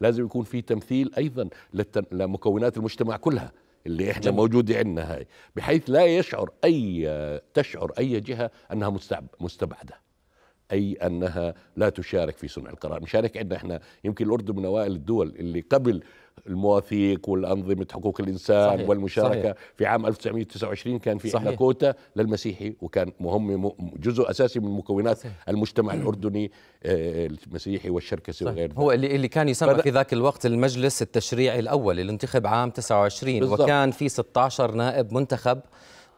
لازم يكون في تمثيل ايضا لمكونات المجتمع كلها اللي احنا موجوده عندنا هاي بحيث لا يشعر اي تشعر اي جهه انها مستبعده اي انها لا تشارك في صنع القرار مشارك عندنا احنا يمكن الاردن من اوائل الدول اللي قبل المواثيق والأنظمة حقوق الإنسان صحيح. والمشاركة صحيح. في عام 1929 كان في إحنا كوتا للمسيحي وكان مهم جزء أساسي من مكونات صحيح. المجتمع الأردني آه، المسيحي والشركسي وغيره هو اللي, اللي كان يسمى فد... في ذاك الوقت المجلس التشريعي الأول اللي انتخب عام 29 بالضبط. وكان في 16 نائب منتخب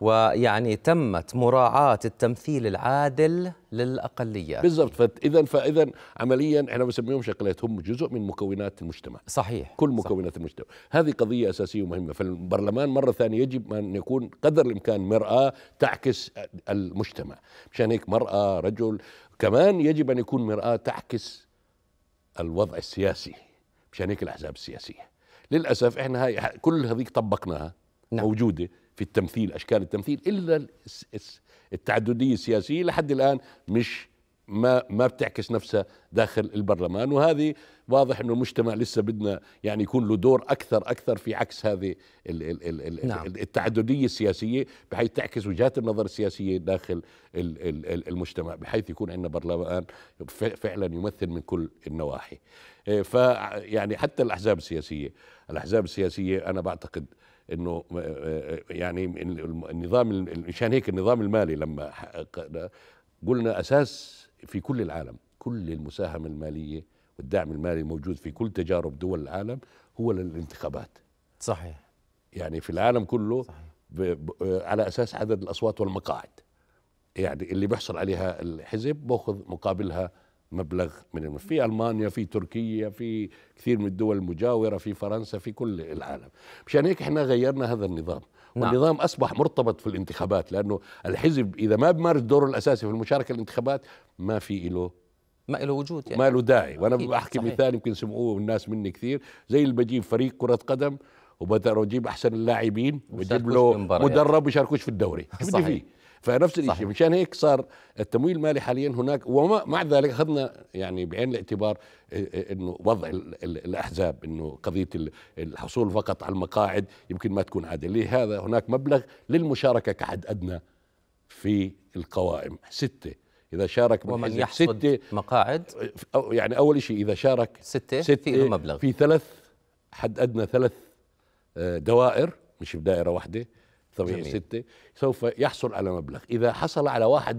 ويعني تمت مراعاة التمثيل العادل للأقليات بالضبط فإذا فإذا عمليا احنا بنسميهم شكلات هم جزء من مكونات المجتمع صحيح كل مكونات صحيح. المجتمع هذه قضية أساسية ومهمة فالبرلمان مرة ثانية يجب أن يكون قدر الإمكان مرآة تعكس المجتمع مشان هيك مرأة رجل كمان يجب أن يكون مرآة تعكس الوضع السياسي مشان هيك الأحزاب السياسية للأسف احنا هاي كل هذيك طبقناها نعم. موجودة في التمثيل اشكال التمثيل الا التعدديه السياسيه لحد الان مش ما ما بتعكس نفسها داخل البرلمان وهذه واضح انه المجتمع لسه بدنا يعني يكون له دور اكثر اكثر في عكس هذه الـ الـ الـ نعم. التعدديه السياسيه بحيث تعكس وجهات النظر السياسيه داخل الـ الـ المجتمع بحيث يكون عندنا برلمان فعلا يمثل من كل النواحي إيه، ف يعني حتى الاحزاب السياسيه الاحزاب السياسيه انا بعتقد انه آه، آه، آه، يعني النظام عشان هيك النظام المالي لما قلنا اساس في كل العالم كل المساهمه الماليه والدعم المالي الموجود في كل تجارب دول العالم هو للانتخابات صحيح يعني في العالم كله صحيح. على اساس عدد الاصوات والمقاعد يعني اللي بيحصل عليها الحزب باخذ مقابلها مبلغ من في المانيا في تركيا في كثير من الدول المجاوره في فرنسا في كل العالم مشان هيك احنا غيرنا هذا النظام نعم. والنظام اصبح مرتبط في الانتخابات لانه الحزب اذا ما بمارس دوره الاساسي في المشاركه الانتخابات ما في له ما له وجود يعني ما له داعي وانا بحكي صحيح. مثال يمكن سمعوه الناس مني كثير زي اللي بجيب فريق كره قدم وبدأ اجيب احسن اللاعبين واجيب له مدرب يعني. وشاركوش في الدوري صحيح. فيه فنفس الشيء مشان هيك صار التمويل المالي حاليا هناك وما مع ذلك اخذنا يعني بعين الاعتبار آه، آه، انه وضع الاحزاب انه قضيه الحصول فقط على المقاعد يمكن ما تكون عادله لهذا هناك مبلغ للمشاركه كحد ادنى في القوائم سته إذا شارك من ومن يحصد ستة مقاعد آه، يعني أول شيء إذا شارك ستة, ستة في مبلغ في ثلاث حد أدنى ثلاث دوائر مش بدائرة واحدة طبيعي سوف يحصل على مبلغ إذا حصل على 1%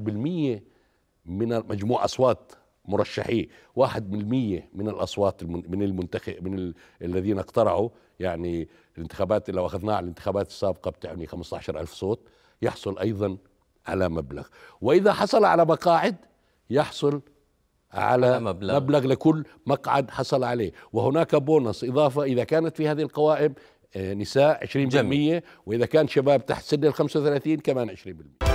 من مجموع أصوات مرشحيه 1% من الاصوات من المنتخب من ال... الذين اقترعوا يعني الانتخابات لو اخذناها على الانتخابات السابقه بتعني 15000 صوت يحصل ايضا على مبلغ واذا حصل على مقاعد يحصل على مبلغ. مبلغ لكل مقعد حصل عليه وهناك بونص اضافه اذا كانت في هذه القوائم آه، نساء 20% جميل. واذا كان شباب تحت سن ال 35 كمان 20%